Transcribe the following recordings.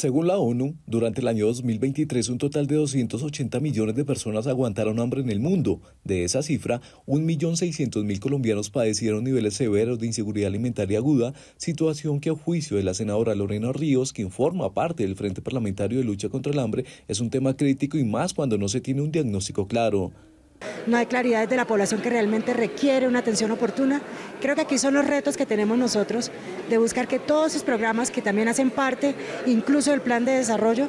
Según la ONU, durante el año 2023 un total de 280 millones de personas aguantaron hambre en el mundo. De esa cifra, 1.600.000 colombianos padecieron niveles severos de inseguridad alimentaria aguda, situación que a juicio de la senadora Lorena Ríos, quien forma parte del Frente Parlamentario de Lucha contra el Hambre, es un tema crítico y más cuando no se tiene un diagnóstico claro. No hay claridad de la población que realmente requiere una atención oportuna. Creo que aquí son los retos que tenemos nosotros de buscar que todos esos programas que también hacen parte incluso del plan de desarrollo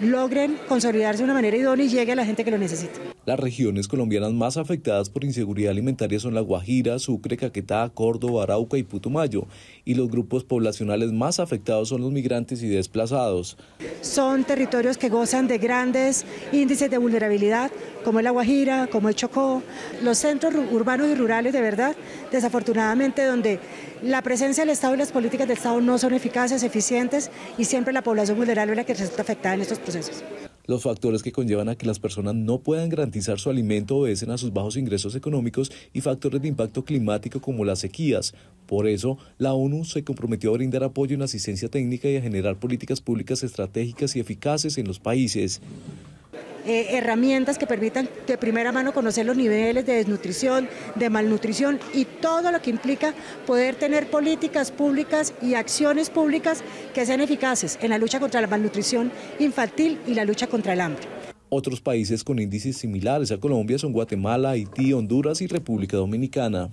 logren consolidarse de una manera idónea y llegue a la gente que lo necesita. Las regiones colombianas más afectadas por inseguridad alimentaria son La Guajira, Sucre, Caquetá, Córdoba, Arauca y Putumayo, y los grupos poblacionales más afectados son los migrantes y desplazados. Son territorios que gozan de grandes índices de vulnerabilidad, como La Guajira, como el Chocó, los centros urbanos y rurales de verdad, desafortunadamente donde la presencia del Estado y las políticas del Estado no son eficaces, eficientes, y siempre la población vulnerable es la que resulta afectada en estos procesos los factores que conllevan a que las personas no puedan garantizar su alimento obedecen a sus bajos ingresos económicos y factores de impacto climático como las sequías. Por eso, la ONU se comprometió a brindar apoyo en asistencia técnica y a generar políticas públicas estratégicas y eficaces en los países. Eh, herramientas que permitan de primera mano conocer los niveles de desnutrición, de malnutrición y todo lo que implica poder tener políticas públicas y acciones públicas que sean eficaces en la lucha contra la malnutrición infantil y la lucha contra el hambre. Otros países con índices similares a Colombia son Guatemala, Haití, Honduras y República Dominicana.